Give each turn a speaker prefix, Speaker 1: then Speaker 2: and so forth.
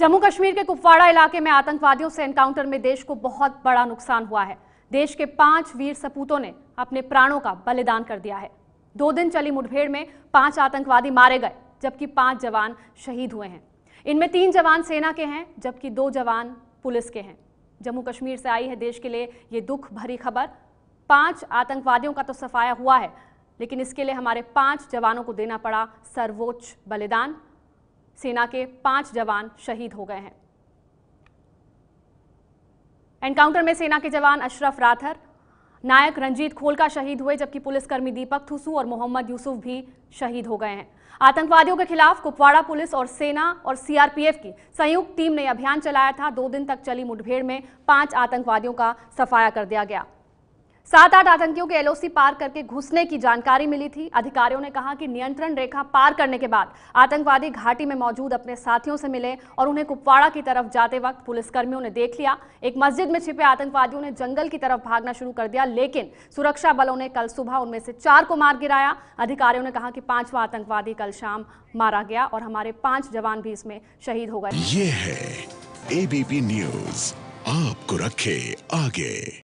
Speaker 1: जम्मू कश्मीर के कुपवाड़ा इलाके में आतंकवादियों से एनकाउंटर में देश को बहुत बड़ा नुकसान हुआ है देश के पांच वीर सपूतों ने अपने प्राणों का बलिदान कर दिया है दो दिन चली मुठभेड़ में पांच आतंकवादी मारे गए जबकि पांच जवान शहीद हुए हैं इनमें तीन जवान सेना के हैं जबकि दो जवान पुलिस के हैं जम्मू कश्मीर से आई है देश के लिए ये दुख भरी खबर पांच आतंकवादियों का तो सफाया हुआ है लेकिन इसके लिए हमारे पांच जवानों को देना पड़ा सर्वोच्च बलिदान सेना के पांच जवान शहीद हो गए हैं एनकाउंटर में सेना के जवान अशरफ राथर नायक रंजीत खोलका शहीद हुए जबकि पुलिसकर्मी दीपक थुसू और मोहम्मद यूसुफ भी शहीद हो गए हैं आतंकवादियों के खिलाफ कुपवाड़ा पुलिस और सेना और सीआरपीएफ की संयुक्त टीम ने अभियान चलाया था दो दिन तक चली मुठभेड़ में पांच आतंकवादियों का सफाया कर दिया गया सात आठ आतंकियों के एलओसी पार करके घुसने की जानकारी मिली थी अधिकारियों ने कहा कि नियंत्रण रेखा पार करने के बाद आतंकवादी घाटी में मौजूद अपने साथियों से मिले और उन्हें कुपवाड़ा की तरफ जाते वक्त पुलिसकर्मियों ने देख लिया एक मस्जिद में छिपे आतंकवादियों ने जंगल की तरफ भागना शुरू कर दिया लेकिन सुरक्षा बलों ने कल सुबह उनमें से चार को मार गिराया अधिकारियों ने कहा कि पांचवा आतंकवादी कल शाम मारा गया और हमारे पांच जवान भी इसमें शहीद हो गए ये है एबीपी न्यूज आपको रखे आगे